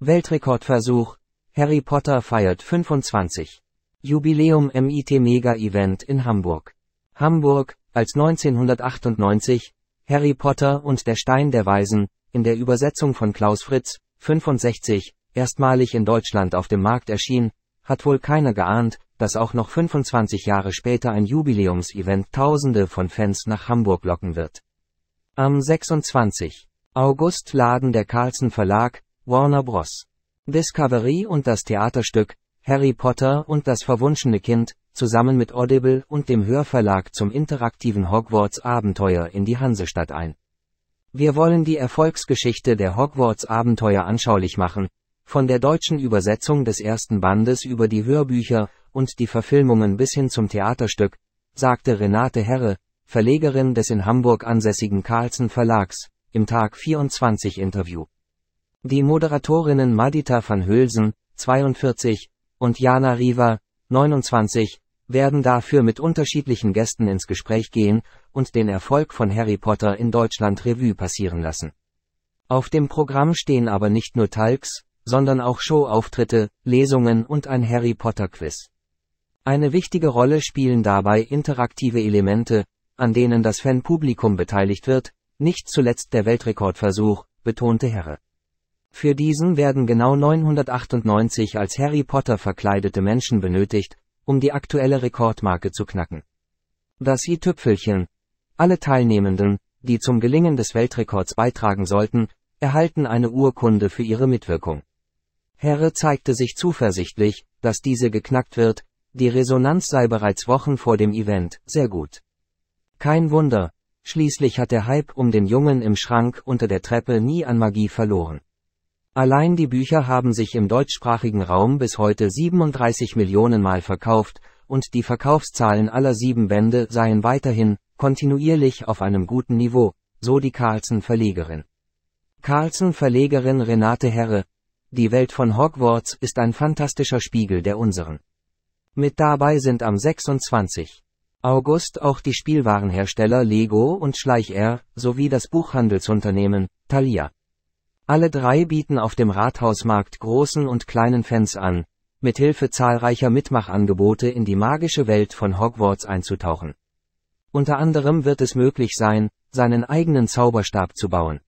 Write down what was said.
Weltrekordversuch. Harry Potter feiert 25. Jubiläum MIT Mega Event in Hamburg. Hamburg, als 1998, Harry Potter und der Stein der Weisen, in der Übersetzung von Klaus Fritz, 65, erstmalig in Deutschland auf dem Markt erschien, hat wohl keiner geahnt, dass auch noch 25 Jahre später ein Jubiläumsevent Tausende von Fans nach Hamburg locken wird. Am 26. August laden der Carlsen Verlag, Warner Bros. Discovery und das Theaterstück Harry Potter und das verwunschene Kind zusammen mit Audible und dem Hörverlag zum interaktiven Hogwarts Abenteuer in die Hansestadt ein. Wir wollen die Erfolgsgeschichte der Hogwarts Abenteuer anschaulich machen, von der deutschen Übersetzung des ersten Bandes über die Hörbücher und die Verfilmungen bis hin zum Theaterstück, sagte Renate Herre, Verlegerin des in Hamburg ansässigen Carlsen Verlags, im Tag 24 Interview. Die Moderatorinnen Madita van Hülsen, 42, und Jana Riva, 29, werden dafür mit unterschiedlichen Gästen ins Gespräch gehen und den Erfolg von Harry Potter in Deutschland Revue passieren lassen. Auf dem Programm stehen aber nicht nur Talks, sondern auch Showauftritte, Lesungen und ein Harry Potter Quiz. Eine wichtige Rolle spielen dabei interaktive Elemente, an denen das Fanpublikum beteiligt wird, nicht zuletzt der Weltrekordversuch, betonte Herre. Für diesen werden genau 998 als Harry Potter verkleidete Menschen benötigt, um die aktuelle Rekordmarke zu knacken. Das i-Tüpfelchen. Alle Teilnehmenden, die zum Gelingen des Weltrekords beitragen sollten, erhalten eine Urkunde für ihre Mitwirkung. Herre zeigte sich zuversichtlich, dass diese geknackt wird, die Resonanz sei bereits Wochen vor dem Event sehr gut. Kein Wunder, Schließlich hat der Hype um den Jungen im Schrank unter der Treppe nie an Magie verloren. Allein die Bücher haben sich im deutschsprachigen Raum bis heute 37 Millionen Mal verkauft, und die Verkaufszahlen aller sieben Bände seien weiterhin kontinuierlich auf einem guten Niveau, so die Carlsen Verlegerin. Carlsen Verlegerin Renate Herre. Die Welt von Hogwarts ist ein fantastischer Spiegel der unseren. Mit dabei sind am 26. August auch die Spielwarenhersteller Lego und Schleicher sowie das Buchhandelsunternehmen Thalia. Alle drei bieten auf dem Rathausmarkt großen und kleinen Fans an, mithilfe zahlreicher Mitmachangebote in die magische Welt von Hogwarts einzutauchen. Unter anderem wird es möglich sein, seinen eigenen Zauberstab zu bauen.